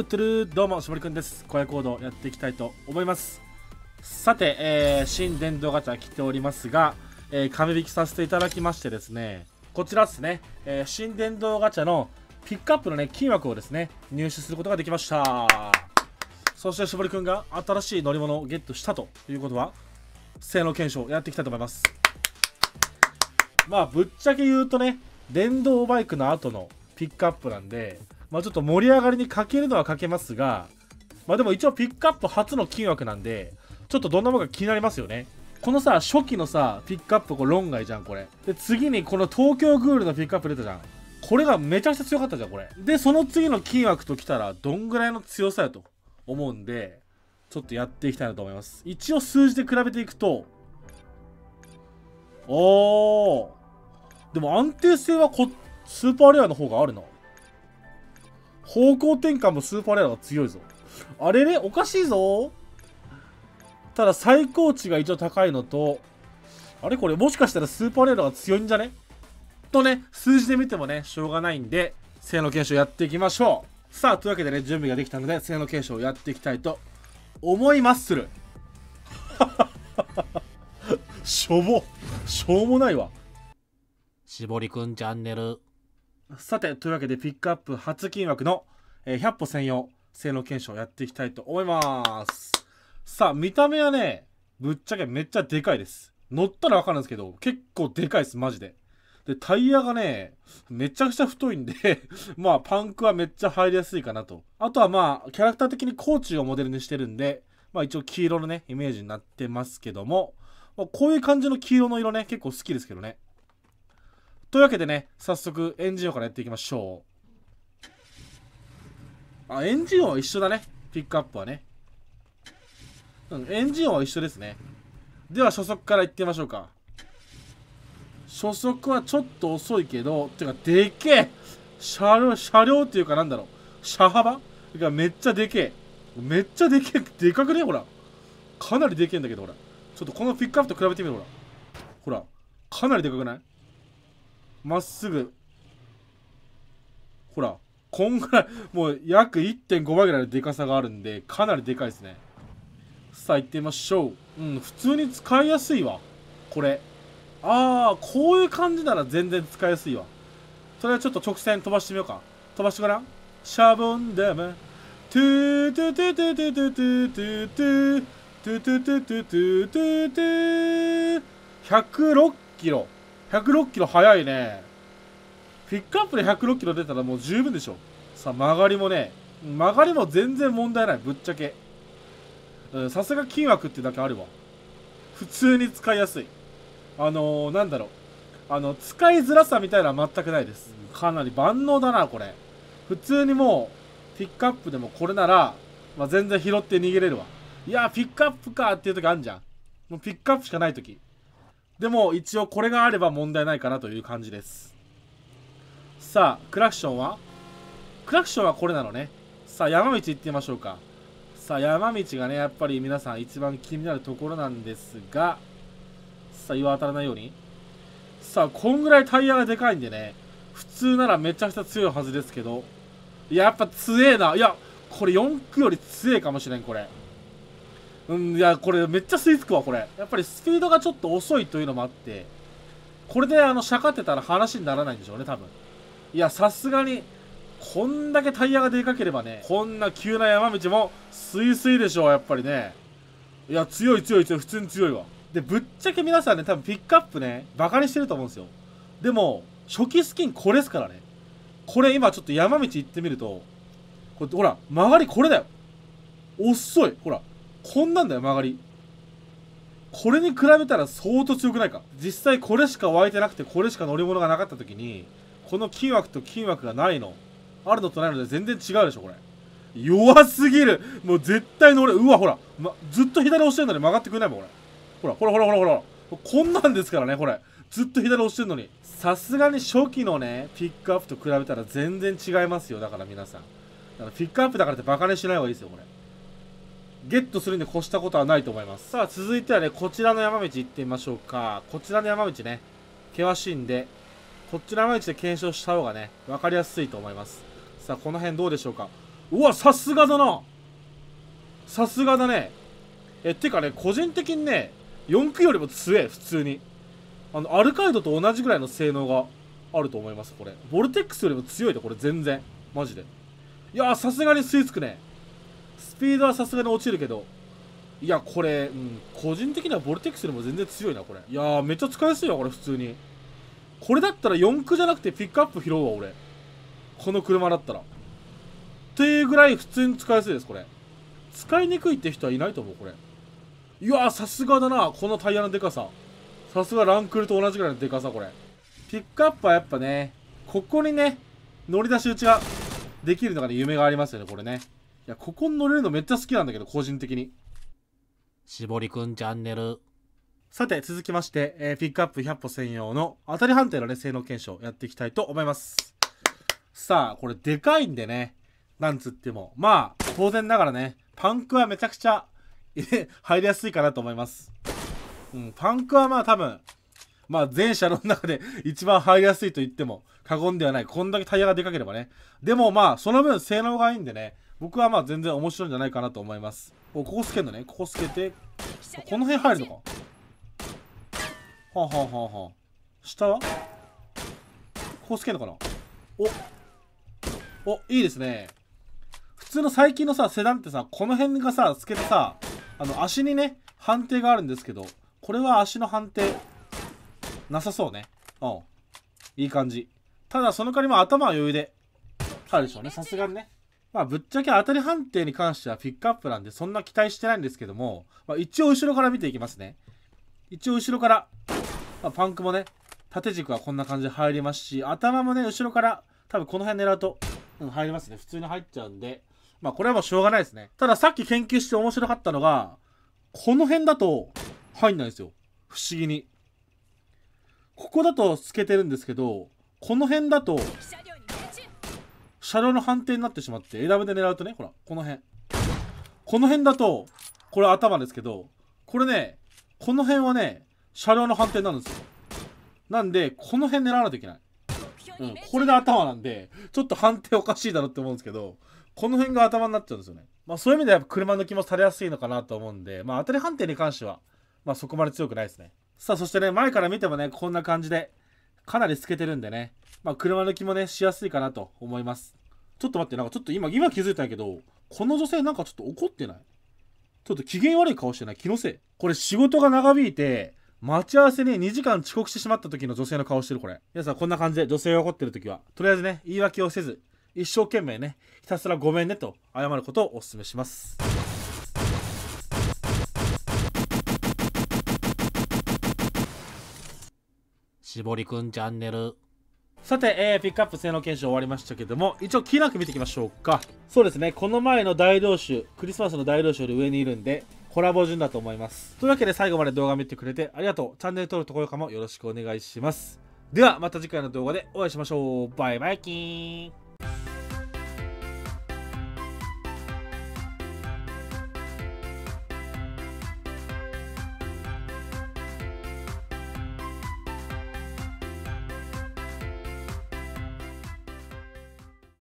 トゥトゥルどうも、しぼりくんです。荒野行動やっていきたいと思います。さて、えー、新電動ガチャ来ておりますが、えー、紙引きさせていただきましてですね、こちらですね、えー、新電動ガチャのピックアップのね、金額をですね、入手することができました。そして、しぼりくんが新しい乗り物をゲットしたということは、性能検証やっていきたいと思います。まあ、ぶっちゃけ言うとね、電動バイクの後のピックアップなんで、まあ、ちょっと盛り上がりに欠けるのは欠けますが、まあ、でも一応ピックアップ初の金枠なんで、ちょっとどんなものか気になりますよね。このさ、初期のさ、ピックアップ、これ論外じゃん、これ。で、次にこの東京グールのピックアップ出たじゃん。これがめちゃくちゃ強かったじゃん、これ。で、その次の金枠ときたら、どんぐらいの強さやと思うんで、ちょっとやっていきたいなと思います。一応数字で比べていくと、おー。でも安定性はこ、スーパーレアの方があるな。方向転換もスーパーレアが強いぞ。あれれおかしいぞ。ただ最高値が一応高いのと、あれこれもしかしたらスーパーレアが強いんじゃねとね、数字で見てもね、しょうがないんで、性能検証やっていきましょう。さあ、というわけでね、準備ができたので、性能検証をやっていきたいと思いまする。しょぼ、しょうもないわ。しぼりくんチャンネル。さて、というわけでピックアップ初金枠の、え100歩専用性能検証をやっていきたいと思います。さあ、見た目はね、ぶっちゃけめっちゃでかいです。乗ったらわかるんですけど、結構でかいです、マジで。で、タイヤがね、めちゃくちゃ太いんで まあ、パンクはめっちゃ入りやすいかなと。あとはまあ、キャラクター的にコーチをモデルにしてるんで、まあ一応黄色のね、イメージになってますけども、まあ、こういう感じの黄色の色ね、結構好きですけどね。というわけでね、早速エンジン音からやっていきましょう。あ、エンジン音は一緒だね。ピックアップはね。うん、エンジン音は一緒ですね。では初速からいってみましょうか。初速はちょっと遅いけど、てかでけえ車両、車両っていうかなんだろう。車幅がめっちゃでけえ。めっちゃでけえ。でかくねほら。かなりでけえんだけど、ほら。ちょっとこのピックアップと比べてみるほら。ほら。かなりでかくないまっすぐほらこんぐらいもう約1.5倍ぐらいのでかさがあるんでかなりでかいですねさあ行ってみましょううん普通に使いやすいわこれああこういう感じなら全然使いやすいわそれはちょっと直線飛ばしてみようか飛ばしてごらんシャボンダムトゥートゥトゥトゥトゥトゥトゥトゥトゥトゥトゥトゥトゥトゥトゥトゥ106キロ106キロ速いね。ピックアップで106キロ出たらもう十分でしょ。さあ、曲がりもね、曲がりも全然問題ない、ぶっちゃけ。さすが金枠ってだけあるわ。普通に使いやすい。あのー、なんだろう。あの、使いづらさみたいなのは全くないです。かなり万能だな、これ。普通にもう、ピックアップでもこれなら、まあ、全然拾って逃げれるわ。いや、ピックアップかっていう時あんじゃん。もうピックアップしかない時。でも一応これがあれば問題ないかなという感じですさあクラクションはクラクションはこれなのねさあ山道行ってみましょうかさあ山道がねやっぱり皆さん一番気になるところなんですがさあ岩当たらないようにさあこんぐらいタイヤがでかいんでね普通ならめちゃくちゃ強いはずですけどやっぱ強えないやこれ4区より強えかもしれんこれうん、いや、これめっちゃ吸い付くわ、これ。やっぱりスピードがちょっと遅いというのもあって、これであの、しゃかってたら話にならないんでしょうね、多分。いや、さすがに、こんだけタイヤがでかければね、こんな急な山道も、スイスイでしょう、やっぱりね。いや、強い強い強い、普通に強いわ。で、ぶっちゃけ皆さんね、多分ピックアップね、バカにしてると思うんですよ。でも、初期スキンこれですからね。これ今ちょっと山道行ってみると、これ、ほら、曲がりこれだよ。遅い。ほら。こんなんだよ曲がりこれに比べたら相当強くないか実際これしか湧いてなくてこれしか乗り物がなかった時にこの金枠と金枠がないのあるのとないので全然違うでしょこれ弱すぎるもう絶対乗れうわほら、ま、ずっと左押してんのに曲がってくれないもんこれほらほらほらほらほらこんなんですからねこれずっと左押してんのにさすがに初期のねピックアップと比べたら全然違いますよだから皆さんだからピックアップだからってバカにしない方がいいですよこれゲットするに越したことはないと思います。さあ、続いてはね、こちらの山道行ってみましょうか。こちらの山道ね、険しいんで、こっちの山道で検証した方がね、分かりやすいと思います。さあ、この辺どうでしょうか。うわ、さすがだなさすがだね。え、てかね、個人的にね、4区よりも強え、普通に。あの、アルカイドと同じぐらいの性能があると思います、これ。ボルテックスよりも強いで、これ全然。マジで。いやさすがに吸い付くね。スピードはさすがに落ちるけどいやこれ、うん、個人的にはボルテックスよりも全然強いなこれいやめっちゃ使いやすいわこれ普通にこれだったら4駆じゃなくてピックアップ拾うわ俺この車だったらっていうぐらい普通に使いやすいですこれ使いにくいって人はいないと思うこれいやさすがだなこのタイヤのでかささすがランクルと同じぐらいのでかさこれピックアップはやっぱねここにね乗り出し打ちができるのがね夢がありますよねこれねいや、ここに乗れるのめっちゃ好きなんだけど、個人的に。しぼりくんチャンネル。さて、続きまして、えー、ピックアップ100歩専用の当たり判定のね、性能検証やっていきたいと思います。さあ、これでかいんでね、なんつっても。まあ、当然ながらね、パンクはめちゃくちゃ入りやすいかなと思います。うん、パンクはまあ多分、まあ全車の中で一番入りやすいと言っても過言ではない。こんだけタイヤがでかければね。でもまあ、その分性能がいいんでね、僕はまあ全然面白いんじゃないかなと思いますおここ透けんのねここ透けてこの辺入るのかはあ、はあははあ、下はここ透けんのかなおおいいですね普通の最近のさセダンってさこの辺がさ透けてさあの足にね判定があるんですけどこれは足の判定なさそうねうんいい感じただその代わりも頭は余裕で入るでしょうねさすがにねまあ、ぶっちゃけ当たり判定に関してはピックアップなんで、そんな期待してないんですけども、まあ、一応後ろから見ていきますね。一応後ろから、まあ、パンクもね、縦軸はこんな感じで入りますし、頭もね、後ろから、多分この辺狙うと、うん、入りますね。普通に入っちゃうんで、まあ、これはもうしょうがないですね。ただ、さっき研究して面白かったのが、この辺だと、入んないんですよ。不思議に。ここだと透けてるんですけど、この辺だと、車両の判定になってしまって、選ぶで狙うとね、ほら、この辺。この辺だと、これ頭ですけど、これね、この辺はね、車両の反転なんですよ。なんで、この辺狙わないといけない。うん、これで頭なんで、ちょっと判定おかしいだろって思うんですけど、この辺が頭になっちゃうんですよね。まあそういう意味ではやっぱ車抜きもされやすいのかなと思うんで、まあ当たり判定に関しては、まあそこまで強くないですね。さあそしてね、前から見てもね、こんな感じで、かなり透けてるんでね、まあ車抜きもね、しやすいかなと思います。ちょっと待って、なんかちょっと今、今気づいたんやけど、この女性なんかちょっと怒ってないちょっと機嫌悪い顔してない気のせい。これ仕事が長引いて、待ち合わせに2時間遅刻してしまった時の女性の顔してる、これ。皆さんこんな感じで女性が怒ってる時は、とりあえずね、言い訳をせず、一生懸命ね、ひたすらごめんねと謝ることをお勧めします。しぼりくんチャンネル。さて、えー、ピックアップ性能検証終わりましたけども、一応、気な見ていきましょうか。そうですね、この前の大同種、クリスマスの大同種より上にいるんで、コラボ順だと思います。というわけで、最後まで動画見てくれてありがとう。チャンネル登録と高評価もよろしくお願いします。では、また次回の動画でお会いしましょう。バイバイキーン。